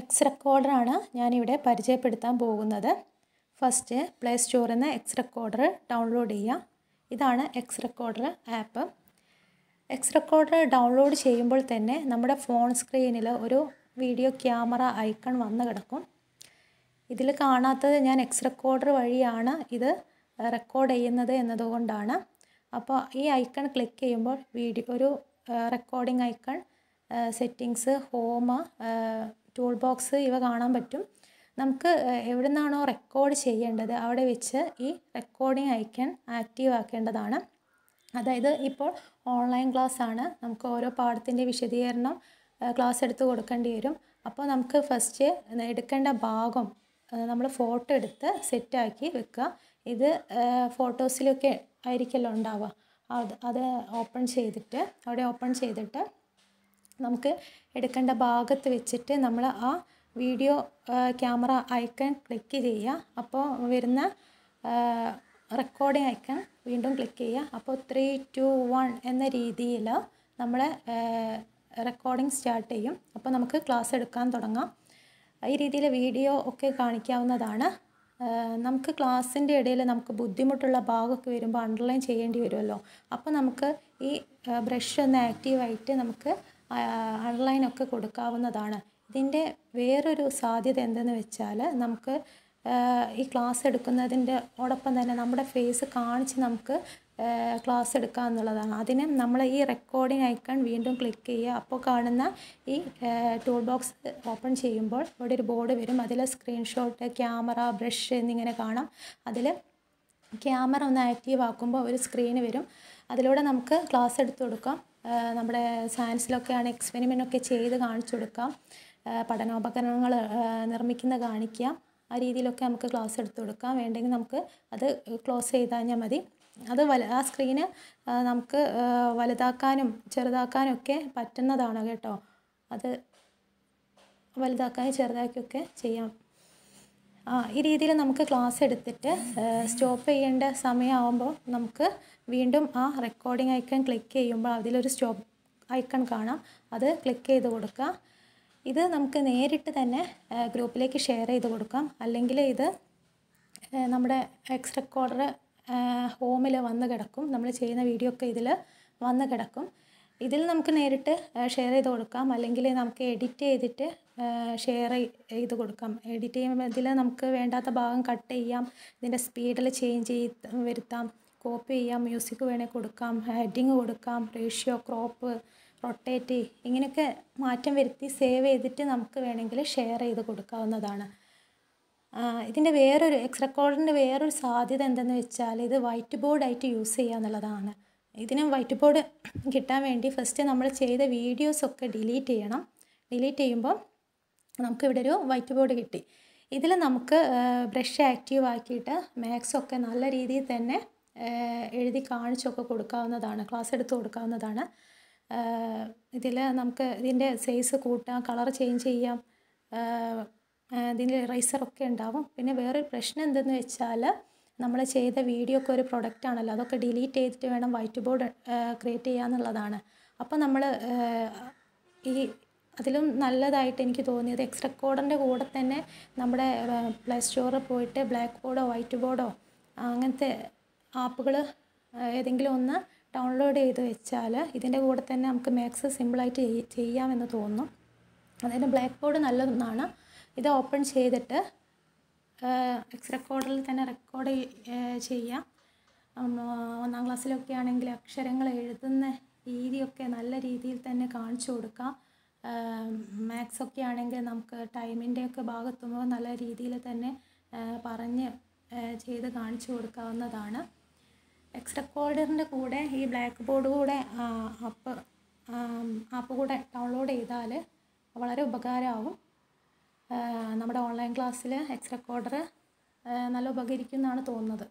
X റെക്കോർഡറാണ് ഞാനിവിടെ പരിചയപ്പെടുത്താൻ പോകുന്നത് ഫസ്റ്റ് പ്ലേ സ്റ്റോറിൽ നിന്ന് എക്സ് റെക്കോർഡർ ഡൗൺലോഡ് ചെയ്യുക ഇതാണ് X recorder app X recorder download ചെയ്യുമ്പോൾ തന്നെ നമ്മുടെ ഫോൺ സ്ക്രീനിൽ ഒരു വീഡിയോ ക്യാമറ ഐക്കൺ വന്ന് കിടക്കും ഇതിൽ കാണാത്തത് ഞാൻ എക്സ് റെക്കോർഡർ വഴിയാണ് ഇത് റെക്കോർഡ് ചെയ്യുന്നത് എന്നതുകൊണ്ടാണ് അപ്പോൾ ഈ ഐക്കൺ ക്ലിക്ക് ചെയ്യുമ്പോൾ വീഡിയോ ഒരു recording icon settings home tool box ഇവ കാണാൻ പറ്റും നമുക്ക് എവിടെ നിന്നാണോ റെക്കോർഡ് ചെയ്യേണ്ടത് അവിടെ വെച്ച് ഈ റെക്കോർഡിംഗ് ഐക്കൺ ആക്റ്റീവ് ആക്കേണ്ടതാണ് അതായത് ഇപ്പോൾ ഓൺലൈൻ ക്ലാസ് ആണ് നമുക്ക് ഓരോ പാഠത്തിൻ്റെ വിശദീകരണം ക്ലാസ് എടുത്ത് കൊടുക്കേണ്ടി വരും അപ്പോൾ നമുക്ക് ഫസ്റ്റ് എടുക്കേണ്ട ഭാഗം നമ്മൾ ഫോട്ടോ എടുത്ത് സെറ്റാക്കി വെക്കുക ഇത് ഫോട്ടോസിലൊക്കെ ആയിരിക്കുമല്ലോ ഉണ്ടാവുക അത് അത് ഓപ്പൺ ചെയ്തിട്ട് അവിടെ ഓപ്പൺ ചെയ്തിട്ട് നമുക്ക് എടുക്കേണ്ട ഭാഗത്ത് വെച്ചിട്ട് നമ്മൾ ആ വീഡിയോ ക്യാമറ ഐക്കൺ ക്ലിക്ക് ചെയ്യുക അപ്പോൾ വരുന്ന റെക്കോർഡിംഗ് ഐക്കൺ വീണ്ടും ക്ലിക്ക് ചെയ്യുക അപ്പോൾ ത്രീ ടു വൺ എന്ന രീതിയിൽ നമ്മൾ റെക്കോർഡിംഗ് സ്റ്റാർട്ട് ചെയ്യും അപ്പോൾ നമുക്ക് ക്ലാസ് എടുക്കാൻ തുടങ്ങാം ഈ രീതിയിൽ വീഡിയോ ഒക്കെ കാണിക്കാവുന്നതാണ് നമുക്ക് ക്ലാസ്സിൻ്റെ ഇടയിൽ നമുക്ക് ബുദ്ധിമുട്ടുള്ള ഭാഗമൊക്കെ വരുമ്പോൾ അണ്ടർലൈൻ ചെയ്യേണ്ടി വരുമല്ലോ അപ്പോൾ നമുക്ക് ഈ ബ്രഷ് ഒന്ന് ആക്റ്റീവായിട്ട് നമുക്ക് ഒക്കെ കൊടുക്കാവുന്നതാണ് ഇതിൻ്റെ വേറൊരു സാധ്യത എന്തെന്ന് വെച്ചാൽ നമുക്ക് ഈ ക്ലാസ് എടുക്കുന്നതിൻ്റെ ഓടൊപ്പം തന്നെ നമ്മുടെ ഫേസ് കാണിച്ച് നമുക്ക് ക്ലാസ് എടുക്കുക എന്നുള്ളതാണ് അതിന് നമ്മൾ ഈ റെക്കോർഡിംഗ് ഐക്കൺ വീണ്ടും ക്ലിക്ക് ചെയ്യുക അപ്പോൾ കാണുന്ന ഈ ടൂൾ ബോക്സ് ഓപ്പൺ ചെയ്യുമ്പോൾ ഇവിടെ ഒരു ബോർഡ് വരും അതിൽ സ്ക്രീൻഷോട്ട് ക്യാമറ ബ്രഷ് എന്നിങ്ങനെ കാണാം അതിൽ ക്യാമറ ഒന്ന് ആക്റ്റീവ് ആക്കുമ്പോൾ ഒരു സ്ക്രീന് വരും അതിലൂടെ നമുക്ക് ക്ലാസ് എടുത്തു കൊടുക്കാം നമ്മുടെ സയൻസിലൊക്കെയാണ് എക്സ്പെരിമെൻ്റ് ഒക്കെ ചെയ്ത് കാണിച്ചു കൊടുക്കാം പഠനോപകരണങ്ങൾ നിർമ്മിക്കുന്ന കാണിക്കാം ആ രീതിയിലൊക്കെ നമുക്ക് ക്ലാസ് എടുത്തു കൊടുക്കാം വേണ്ടെങ്കിൽ നമുക്ക് അത് ക്ലോസ് ചെയ്താൽ മതി അത് വല ആ സ്ക്രീന് നമുക്ക് വലുതാക്കാനും ചെറുതാക്കാനും ഒക്കെ പറ്റുന്നതാണ് കേട്ടോ അത് വലുതാക്കാനും ചെറുതാക്കിയൊക്കെ ചെയ്യാം ഈ രീതിയിൽ നമുക്ക് ക്ലാസ് എടുത്തിട്ട് സ്റ്റോപ്പ് ചെയ്യേണ്ട സമയമാകുമ്പോൾ നമുക്ക് വീണ്ടും ആ റെക്കോർഡിംഗ് ഐക്കൺ ക്ലിക്ക് ചെയ്യുമ്പോൾ അതിലൊരു സ്റ്റോപ്പ് ഐക്കൺ കാണാം അത് ക്ലിക്ക് ചെയ്ത് കൊടുക്കുക ഇത് നമുക്ക് നേരിട്ട് തന്നെ ഗ്രൂപ്പിലേക്ക് ഷെയർ ചെയ്ത് കൊടുക്കാം അല്ലെങ്കിൽ ഇത് നമ്മുടെ എക്സ് റെക്കോർഡർ ഹോമിൽ വന്ന് കിടക്കും നമ്മൾ ചെയ്യുന്ന വീഡിയോ ഒക്കെ ഇതിൽ വന്ന് കിടക്കും ഇതിൽ നമുക്ക് നേരിട്ട് ഷെയർ ചെയ്ത് കൊടുക്കാം അല്ലെങ്കിൽ നമുക്ക് എഡിറ്റ് ചെയ്തിട്ട് ഷെയർ ചെയ്ത് കൊടുക്കാം എഡിറ്റ് ചെയ്യുമ്പോൾ ഇതിൽ നമുക്ക് വേണ്ടാത്ത ഭാഗം കട്ട് ചെയ്യാം ഇതിൻ്റെ സ്പീഡിൽ ചേഞ്ച് ചെയ്ത് വരുത്താം കോപ്പി ചെയ്യാം മ്യൂസിക് വേണമെങ്കിൽ കൊടുക്കാം ഹെഡിങ് കൊടുക്കാം റേഷ്യോ ക്രോപ്പ് റൊട്ടേറ്റ് ഇങ്ങനെയൊക്കെ മാറ്റം വരുത്തി സേവ് ചെയ്തിട്ട് നമുക്ക് വേണമെങ്കിൽ ഷെയർ ചെയ്ത് കൊടുക്കാവുന്നതാണ് ഇതിൻ്റെ വേറൊരു എക്സ് റെക്കോർഡിൻ്റെ വേറൊരു സാധ്യത എന്തെന്ന് വെച്ചാൽ ഇത് വൈറ്റ് ബോർഡായിട്ട് യൂസ് ചെയ്യുക എന്നുള്ളതാണ് ഇതിന് വൈറ്റ് ബോർഡ് കിട്ടാൻ വേണ്ടി ഫസ്റ്റ് നമ്മൾ ചെയ്ത വീഡിയോസൊക്കെ ഡിലീറ്റ് ചെയ്യണം ഡിലീറ്റ് ചെയ്യുമ്പോൾ നമുക്കിവിടെ ഒരു വൈറ്റ് ബോർഡ് കിട്ടി ഇതിൽ നമുക്ക് ബ്രഷ് ആക്റ്റീവ് ആക്കിയിട്ട് മാത്സൊക്കെ നല്ല രീതിയിൽ തന്നെ എഴുതി കാണിച്ചൊക്കെ കൊടുക്കാവുന്നതാണ് ക്ലാസ് എടുത്ത് കൊടുക്കാവുന്നതാണ് ഇതിൽ നമുക്ക് ഇതിൻ്റെ സൈസ് കൂട്ടാം കളർ ചേഞ്ച് ചെയ്യാം ഇതിൻ്റെ ഇറൈസറൊക്കെ ഉണ്ടാവും പിന്നെ വേറൊരു പ്രശ്നം എന്തെന്ന് വെച്ചാൽ നമ്മൾ ചെയ്ത വീഡിയോ ഒക്കെ ഒരു പ്രൊഡക്റ്റ് ആണല്ലോ അതൊക്കെ ഡിലീറ്റ് ചെയ്തിട്ട് വേണം വൈറ്റ് ബോർഡ് ക്രിയേറ്റ് ചെയ്യുക എന്നുള്ളതാണ് അപ്പോൾ നമ്മൾ ഈ അതിലും നല്ലതായിട്ട് എനിക്ക് തോന്നിയത് എക്സ്ട്രാ കോഡിൻ്റെ കൂടെ തന്നെ നമ്മുടെ പ്ലേ സ്റ്റോറിൽ പോയിട്ട് ബ്ലാക്ക് ബോർഡോ വൈറ്റ് ബോർഡോ അങ്ങനത്തെ ആപ്പുകൾ ഏതെങ്കിലും ഒന്ന് ഡൗൺലോഡ് ചെയ്ത് വെച്ചാൽ ഇതിൻ്റെ കൂടെ തന്നെ നമുക്ക് മാത്സ് സിമ്പിളായിട്ട് ചെയ്യാമെന്ന് തോന്നും അതായത് ബ്ലാക്ക് ബോർഡ് നല്ലതെന്നാണ് ഇത് ഓപ്പൺ ചെയ്തിട്ട് എക്സ്ട്രാ റെക്കോർഡിൽ തന്നെ റെക്കോർഡ് ചെയ്യാം ഒന്നാം ക്ലാസ്സിലൊക്കെ ആണെങ്കിൽ അക്ഷരങ്ങൾ എഴുതുന്ന രീതിയൊക്കെ നല്ല രീതിയിൽ തന്നെ കാണിച്ചു കൊടുക്കാം മാത്സൊക്കെ ആണെങ്കിൽ നമുക്ക് ഒക്കെ ഭാഗത്തുമ്പോൾ നല്ല രീതിയിൽ തന്നെ പറഞ്ഞ് ചെയ്ത് കാണിച്ചു കൊടുക്കാവുന്നതാണ് എക്സ്ട്രാ കോഡറിൻ്റെ കൂടെ ഈ ബ്ലാക്ക് ബോർഡ് കൂടെ ആപ്പ് ആപ്പ് കൂടെ ഡൗൺലോഡ് ചെയ്താൽ വളരെ ഉപകാരമാവും നമ്മുടെ ഓൺലൈൻ ക്ലാസ്സിൽ എക്സ്ട്രാ കോഡർ നല്ല ഉപകരിക്കുന്നതാണ് തോന്നുന്നത്